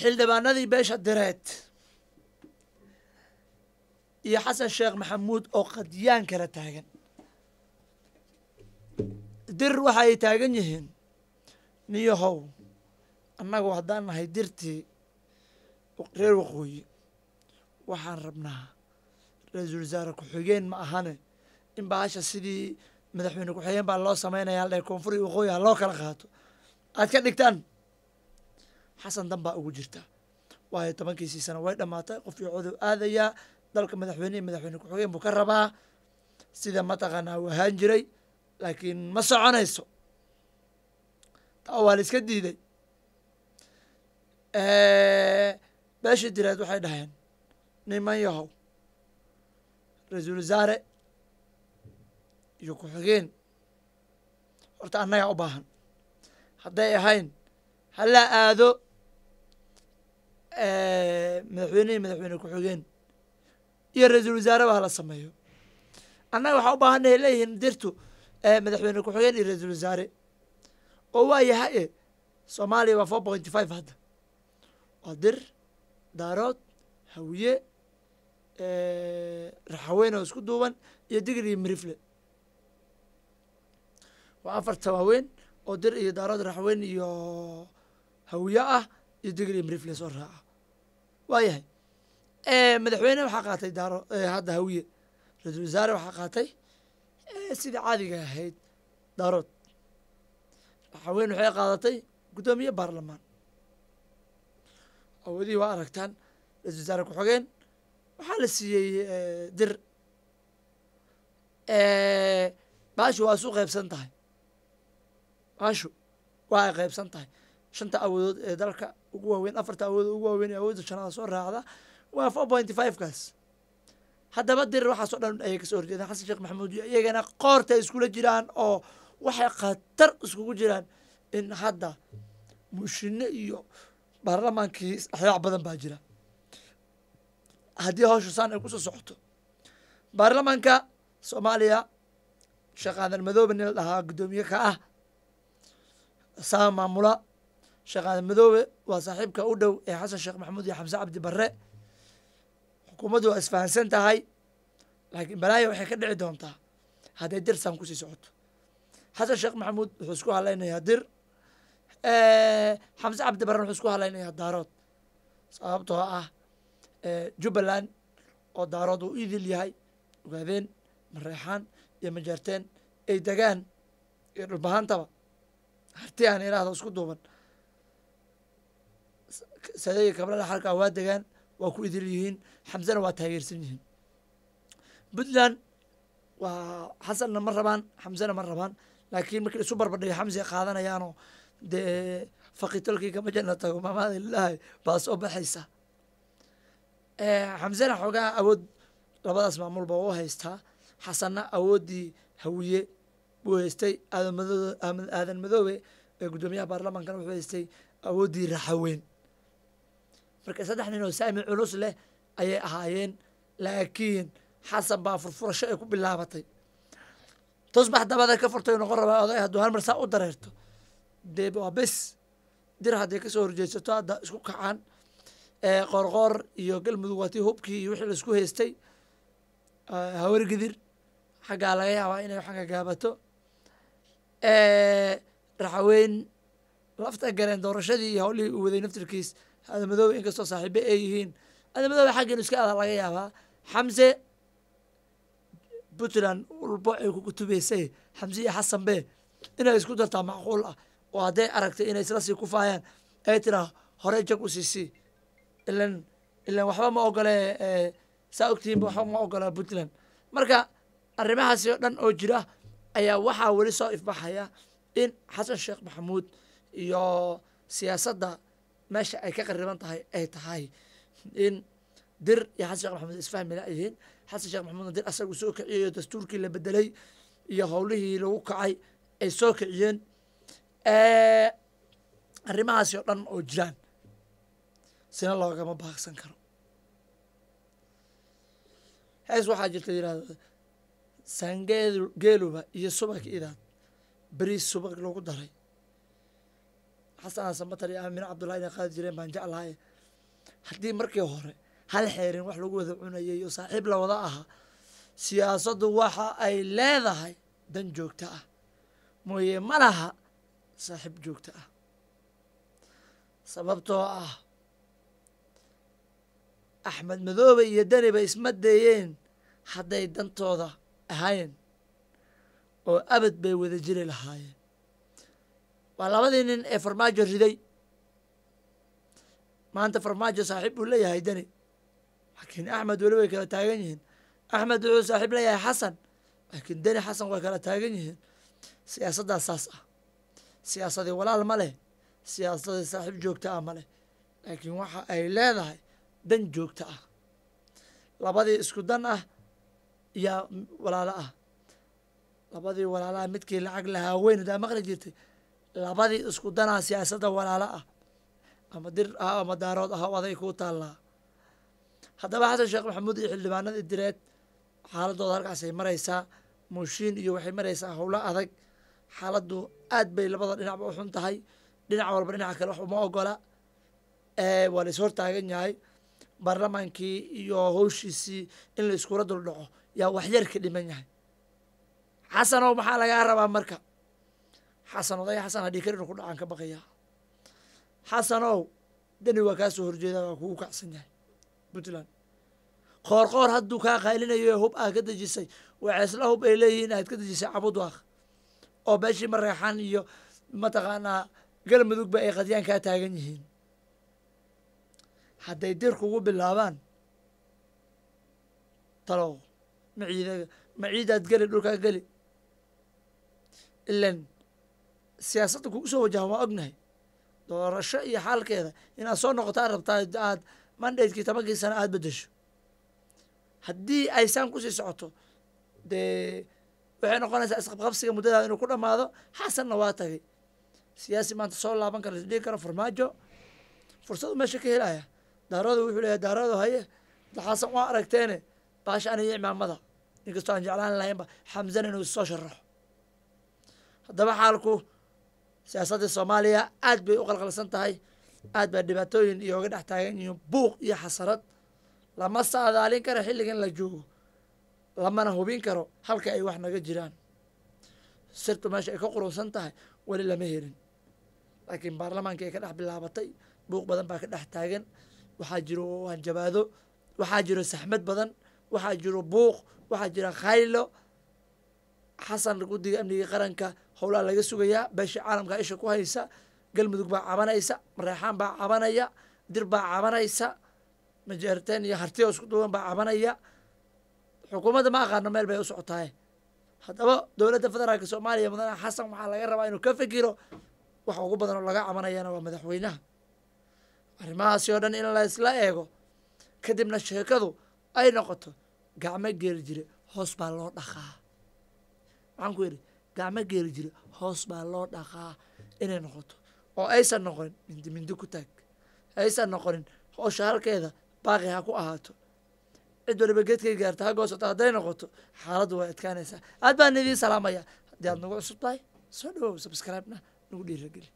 xildhibaanadii beesha direed iyo xasan sheekh maxamuud oo qadyaan kala taagan dir waxa ay taagan yihiin niyahow annagu haddaan nahay dirtii reer waqooyi waxaan rabnaa ra-iisul wasaare ku-xigeen ma ahane in bahasha sidii madaxweyne ku-xigeen baa loo samaynayaa le koonfuri waqooyi ha loo kala qaato aad ka dhigtaan xasan dan baa ugu jirta waayo tobankiisii sano way dhammaatay qof iyo coduu aadayaa dalka madaxweynehi iyo madaxweyne ku-xigeen buu ka rabaa sida mataqaanaa u ahaan jiray laakiin ma soconayso taa waa la iska diiday beeshii direed waxay dhaheen niman yahow ra-iisul wasaare iyo ku-xigeen horta annagaa u baahan hadday ahayn hallaa aado madaxweyne iyo madaxweyne ku-xigeen iyo ra-iisul wasaareba hala sameeyo annaga waxaa u baahannahay leeyihiin dirtu madaxweyne ku-xigeen iyo ra-iisul wasaare oo waa yahay soomaaliya waa four boqonty five hadda waa dir daarood hawiye raxaweyn oo isku duuban iyo digir iyo mirifle waa afarta waaweyn oo dir iyo daarood raxaweyn iyo hawiye ah iyo digriya mrifle soo raaca waayahay madaxweyne waxaa qaatay daaro hadda hawiye ra-iisul wasaare waxaa qaatay sidii caadiga ahayd daarood madaxweyne waxay qaadatay guddoomiye baarlamaan awoodihii waa aragtaan ra-isul wasaare ku-xogeen waxaa la siiyey dir baashu waa isu qaybsan tahay baashu waa ay qaybsan tahay shanta awoodood ee dalka ugu waaweyn afarta awooda ugu waaweyn ee awoodda shanaada soo raacda waa four pointy five kaas haddaba dirir waxaasoo dhan ayay kasoo horjeedaan xasan sheekh maxamuud iyo iyagana qoorta iskula jiraan oo waxay khatar iskugu jiraan in hadda mushine iyo baarlamaankii axyaac badan baa jira haddii hawsha saan ay kusoo socoto baarlamaanka soomaaliya sheekh aadan madoobe nin la dhahaa guddoomiye ka ah saa maamula sheekh aadan madoobe waa saaxiibka u dhow ee xasan sheekh maxamuud iyo xamse cabdi barre xukuumaddu waa isfahansan tahay laakiin balaaya waxay ka dhici doontaa hadday dir saan kusii socoto xasan sheekh maxamuud wuxuu isku halaynayaa dir xamse cabdi barre wuxuu isku hadlaynayaa daarood sababtoo ah jubbaland oo daarood uu idil yahay ogaadeen mareexaan iyo majaarteen ay degaan iyo dhulbahantaba harti aan ilaahda isku duuban sadeeya gabrada xarkaa waa degaan waa ku idil yihiin xamsena waa taageersan yihiin puntland waa xasanna ma rabaan xamsena ma rabaan laakiin markii laisu barbardhiga xamse qaadanayaanoo dee faqitolkii kama janna tago maamaada lilahay baa soo baxaysa xamsena xoogaha awood labadaas maamulba waa u haystaa xasanna awooddii hawiye buu haystay aadan madoobe ee guddoomiyaha baarlamaankana wuxuu haystay awooddii raxaweyn marka saddex nin oo saami culus leh ayay ahaayeen laakiin xasan baa furfurasho ay ku bilaabatay tusbax dabada ka furtay noqon rabaa oday hadduu hal saa u dareerto dee waa bes dir hadday kasoo horjeesato hadda isku kacaan qoorqoor iyo galmudug waatii hubkii iyo wixii laisku haystay gidir xaggaa laga yaabaa inay xagagaabato raxaweyn lafta gareen doorashadii iyo howlihii uu waday naftirkiis adamadoobe inkastoo saaxiibe ay yihiin adamadoobe xagga inu iska adaa ah, laga yaabaa xamse puntland walbo ay ku kutubaysay xamse iyo xasan be inay isku dartaa macquul ah oo hadday aragtay inay isla sii ku faayaan ay tiraa horey jag u siisii ilan ilan waxba ma ogole eh, saa ogtihiinba waxba ma ogola puntland marka arrimahaasi oo dhan oo jira ayaa waxaa weli soo ifbaxaya in xasan sheekh maxamuud iyo siyaasadda meesha ay ka qariban tahay ay tahay in dir iyo xasan shekh maxamuud isfahmi la-yihiin xasan sheekh maxamuudna dir asagu soo oo dastuurkii la bedelay iyo howlihii lagu kacay ay soo kiciyeen arrimahaasi oo dhan oo jiraan sina loogama baaqsan karo hees waxaa jirta yidhahda geeluba iyo subag idaad beriis subag lagu daray xasan xasan batar iyo aamine cabdullah inay qaadi jireen baan jeclahaye haddii markii hore hal xeerin wax lagu wada cunayay oo saaxiib la wada ahaa siyaasaddu waxa ay leedahay dan joogto ah mooye ma laha saaxiib joogto ah sababtoo ah axmed madoobe iyo daniba isma dayeen hadday dantooda ahayn oo abad bay wada jiri lahaayeen waa labadii nin ee farmaajo riday maanta farmaajo saaxiib buu leeyahay deni laakiin axmed weli way kala taagan yihiin axmed wuxuu saaxiib leeyahay xasan laakiin deni xasan way kala taagan yihiin siyaasaddaas saas ah siyaasadii walaal ma leh siyaasadii saaxiib joogta ah ma leh laakiin waxa ay leedahay dan joogta ah labadii isku dan ah yaa walaalo ah labadii walaalaha midkii lacag lahaa weyn adaa maqli jirtay labadii isku danaa siyaasadda walaalo ah ama dir ah ama daarood ah o aday kuu taallaa haddaba xasan sheekh maxamuud iyo xildhibaanadii direed xaaladooda halkaasay maraysaa muushiin iyo waxay maraysaa howlo adag xaaladdu aad bay labada dhinacba u xun tahay dhinac walba dhinaca kale wax uma ogola waa lais hortaagan yahay baarlamaankii iyo howshiisii in la dul dhaco yaa wax yar ka dhiman yahay xasanow maxaa lagaa rabaa marka xasan odaya xasan hadhii karin ku dhacaan ka baqayaa xasanow deni waa kaa soo horjeedaa waa kugu kacsan yahay puntland qoor qoor hadduu kaa qaylinayo hub aad ka dejisay waxaisla hub ay leeyihiin aad ka dejisay cabudu oo meeshii mareexaan iyo mataqaanaa galmudugba ay qadyaan kaa taagan yihiin hadday dir kugu bilaabaan talow ma maciidaad geli dhulkaa geli ilan siyaasadda kugu soo wajaha waa ognahay doorasho iyo xaalkeeda inaad soo noqoto aad rabtaa aad mandaydkii tobankii sana aada bedesho haddii ay saan kusii socoto dee waxay noqonaysaa isqabqabsiga muddadaada inuu ku dhamaado xasanna waa tagay siyaasi maanta soo laaban kara isdhigi kara farmaajo fursadu meesha ka helaya daaradu wuxuu leeyahy daarodo haye xasan waa aragteene baasha aniyo imaamada inkastoo aan jeclaan lahaynba xamzana inuu soo sharaxo haddaba xaalku siyaasadda soomaaliya aad bay u qalqalsan tahay aad baa dhibaatooyin iyo oga dhex taagan yihiin buuq iyo xasarad lama saadaalin karo xilligan la joogo lamana hubin karo halka ay wax naga jiraan sirtu meesha ay ka quruusan tahay weli lama helin laakiin baarlamaanka ay ka dhex bilaabatay buuq badan baa ka dhex taagan waxaa jiro hanjabaado waxaa jiro saxmad badan waxaa jiro buuq waxaa jira khaylo xasan gudiga amniga qaranka howlaa laga sugayaa beesha caalamka isha ku haysa galmudug baa cabanaysa mareexaan baa cabanaya dir baa cabanaysa majaarteen iyo hartiya isku duuban baa cabanaya xukuumadda ma aqaano meel bay u socotaaye haddaba dowladda federaalka soomaaliya mudane xasan waxaa laga rabaa inuu ka fikiro wax ugu badan oo laga cabanayana waa madaxweynaha arrimahaasi oo dhan in laysla eego kadibna sheekadu ay noqoto gacmo geeli jire hoos baa loo dhaqaa maxaan ku yidhi gacmo geeri jira hoos baa loo dhaqaa inay noqoto oo aysan noqonin mindi mindi ku taag aysan noqonin hoosha halkeeda baaqi ha ku ahaato cid waliba geedkay gaarta ha goosato hadday noqoto xaaladdu waa adkaanaysaa aad baan idiin salaamaya haddii aad nagu cusub tahay soo dhawow sabscribe na nagu dhiirageli